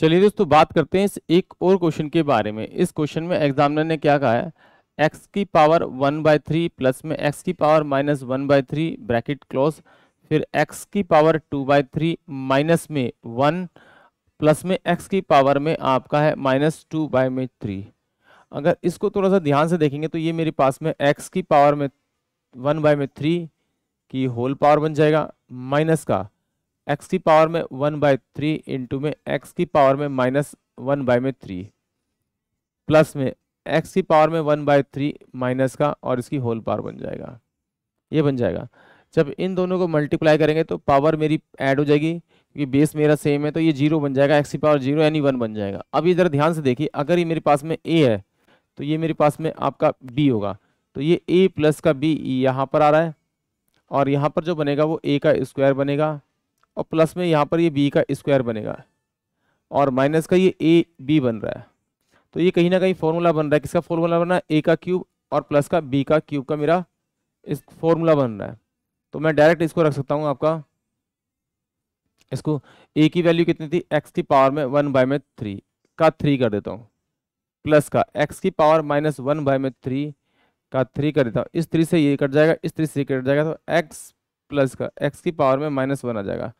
चलिए दोस्तों बात करते हैं इस एक और क्वेश्चन के बारे में इस क्वेश्चन में एग्जामिनर ने क्या कहा है एक्स की power one by three plus में एक्स की power minus one by three bracket close फिर एक्स की power two by three minus में वन प्लस में एक्स की पावर में आपका है माइनस टू बाय में थ्री अगर इसको थोड़ा सा ध्यान से देखेंगे तो ये मेरे पास में एक्स की पावर में वन बाय में थ्री की होल पावर बन जाएगा माइनस का एक्स की पावर में वन बाय थ्री इंटू में एक्स की पावर में माइनस वन बाय में थ्री प्लस में एक्स की पावर में वन बाय थ्री माइनस का और इसकी होल पावर बन जाएगा ये बन जाएगा जब इन दोनों को मल्टीप्लाई करेंगे तो पावर मेरी ऐड हो जाएगी क्योंकि बेस मेरा सेम है तो ये जीरो बन जाएगा एक्स की पावर जीरो यानी वन बन जाएगा अब इधर ध्यान से देखिए अगर ये मेरे पास में ए है तो ये मेरे पास में आपका बी होगा तो ये ए प्लस का बी यहाँ पर आ रहा है और यहाँ पर जो बनेगा वो ए का स्क्वायर बनेगा और प्लस में यहाँ पर ये बी का स्क्वायर बनेगा और माइनस का ये ए बी बन रहा है तो ये कहीं ना कहीं फॉर्मूला बन रहा है किसका फॉर्मूला बन रहा है ए का क्यूब और प्लस का बी का क्यूब का मेरा इस फॉर्मूला बन रहा है तो मैं डायरेक्ट इसको रख सकता हूँ आपका इसको ए की वैल्यू कितनी थी एक्स की पावर में वन बाय में थ्री का थ्री कर देता हूँ प्लस का एक्स की पावर माइनस वन बाय में थ्री का थ्री कर देता हूँ इस थ्री से ये कट जाएगा इस थ्री से कट जाएगा तो एक्स प्लस का एक्स की पावर में माइनस वन आ जाएगा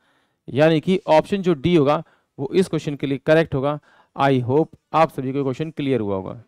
यानी कि ऑप्शन जो डी होगा वो इस क्वेश्चन के लिए करेक्ट होगा आई होप आप सभी को क्वेश्चन क्लियर हुआ होगा